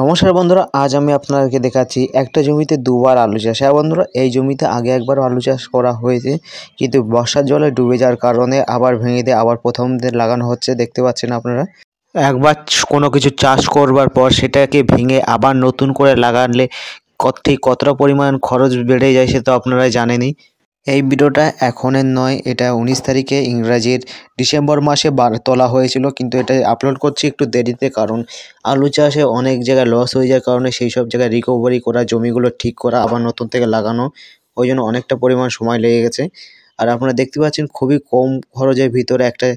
নমস্কার বন্ধুরা আজ আমি আপনাদেরকে দেখাচ্ছি একটা জমিতে দুবার আলু চাষ হ্যাঁ বন্ধুরা এই জমিতে আগে একবার আলু চাষ করা হয়েছে কিন্তু বর্ষার জলে ডুবে যাওয়ার কারণে আবার ভেঙে দিয়ে আবার প্রথম দিন লাগানো হচ্ছে দেখতে পাচ্ছেন আপনারা একবার কোনো কিছু চাষ করবার পর সেটাকে ভেঙে আবার নতুন করে লাগালে কত কতটা পরিমাণ খরচ বেড়ে যায় সে তো আপনারা জানেনই এই ভিডিওটা এখনের নয় এটা উনিশ তারিখে ইংরাজির ডিসেম্বর মাসে বার তোলা হয়েছিল কিন্তু এটা আপলোড করছি একটু দেরিতে কারণ আলু চাষে অনেক জায়গায় লস হয়ে যাওয়ার কারণে সেই সব জায়গায় রিকভারি করা জমিগুলো ঠিক করা আবার নতুন থেকে লাগানো ওই জন্য অনেকটা পরিমাণ সময় লেগে গেছে আর আপনারা দেখতে পাচ্ছেন খুবই কম খরচের ভিতরে একটা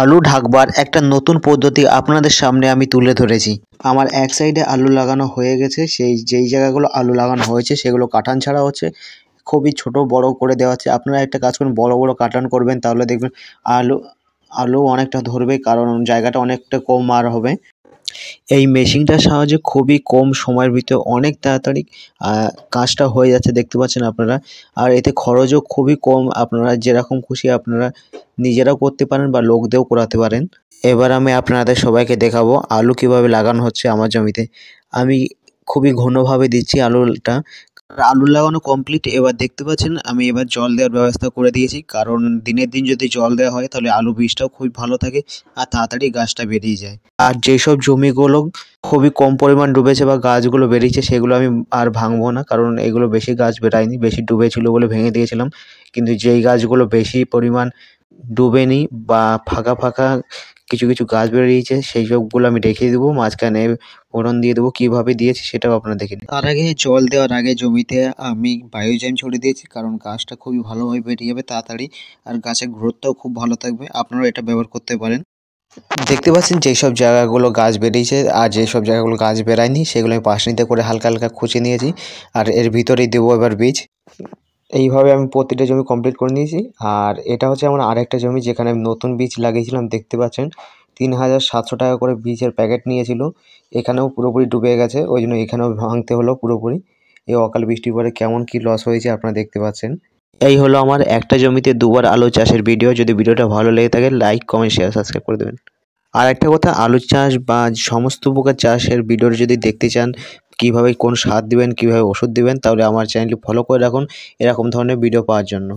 আলু ঢাকবার একটা নতুন পদ্ধতি আপনাদের সামনে আমি তুলে ধরেছি আমার এক সাইডে আলু লাগানো হয়ে গেছে সেই যেই জায়গাগুলো আলু লাগানো হয়েছে সেগুলো কাটান ছাড়া হচ্ছে খুবই ছোট বড় করে দেওয়া আছে আপনারা একটা কাজ করুন বড় বড় কাটান করবেন তাহলে দেখবেন আলু আলু অনেকটা ধরবে কারণ জায়গাটা অনেকটা কম আর হবে এই মেশিনটার সাহায্যে খুবই কম সময়ের ভিতরে অনেক তাড়াতাড়ি কাজটা হয়ে যাচ্ছে দেখতে পাচ্ছেন আপনারা আর এতে খরচও খুবই কম আপনারা যেরকম খুশি আপনারা নিজেরাও করতে পারেন বা লোক দিয়েও করাতে পারেন এবার আমি আপনাদের সবাইকে দেখাবো আলু কিভাবে লাগানো হচ্ছে আমার জমিতে আমি খুবই ঘনভাবে দিচ্ছি আলুটা আলু লাগানো কমপ্লিট এবার দেখতে পাচ্ছেন আমি এবার জল দেওয়ার ব্যবস্থা করে দিয়েছি কারণ দিনের দিন যদি জল দেওয়া হয় তাহলে আলু বীজটাও খুব ভালো থাকে আর তাড়াতাড়ি গাছটা বেরিয়ে যায় আর যেসব জমিগুলো খুবই কম পরিমাণ ডুবেছে বা গাছগুলো বেরিয়েছে সেগুলো আমি আর ভাঙবো না কারণ এগুলো বেশি গাছ বেরায়নি বেশি ডুবেছিল বলে ভেঙে দিয়েছিলাম কিন্তু যেই গাছগুলো বেশি পরিমাণ ডুবেনি বা ফাঁকা ফাঁকা কিছু কিছু গাছ বেরিয়েছে সেই সবগুলো আমি রেখে দেবো মাঝখানে ফোড়ন দিয়ে দেবো কীভাবে দিয়েছি সেটাও আপনারা দেখে নিন তার আগে জল দেওয়ার আগে জমিতে আমি বায়োজেম ছড়িয়ে দিয়েছি কারণ গাছটা খুবই ভালোভাবে বেরিয়ে যাবে তাড়াতাড়ি আর গাছের গ্রোথটাও খুব ভালো থাকবে আপনারাও এটা ব্যবহার করতে পারেন দেখতে পাচ্ছেন যেসব জায়গাগুলো গাছ বেরিয়েছে আর যেসব জায়গাগুলো গাছ বেরায়নি সেগুলো আমি পাশ নিতে করে হালকা হালকা খুঁচে নিয়েছি আর এর ভিতরেই দেবো এবার বীজ এইভাবে আমি প্রতিটা জমি কমপ্লিট করে নিয়েছি আর এটা হচ্ছে আমার আরেকটা জমি যেখানে আমি নতুন বীজ লাগিয়েছিলাম দেখতে পাচ্ছেন তিন হাজার সাতশো টাকা করে বীজের প্যাকেট নিয়েছিল এখানেও পুরোপুরি ডুবে গেছে ওই জন্য এখানেও ভাঙতে হলো পুরোপুরি এই অকাল বৃষ্টির পরে কেমন কি লস হয়েছে আপনারা দেখতে পাচ্ছেন এই হলো আমার একটা জমিতে দুবার আলু চাষের ভিডিও যদি ভিডিওটা ভালো লেগে থাকে লাইক কমেন্ট শেয়ার সাবস্ক্রাইব করে দেবেন আর একটা কথা আলু চাষ বা সমস্ত প্রকার চাষের ভিডিওর যদি দেখতে চান কীভাবে কোন সার দিবেন কীভাবে ওষুধ দিবেন তাহলে আমার চ্যানেলটি ফলো করে রাখুন এরকম ধরনের ভিডিও পাওয়ার জন্য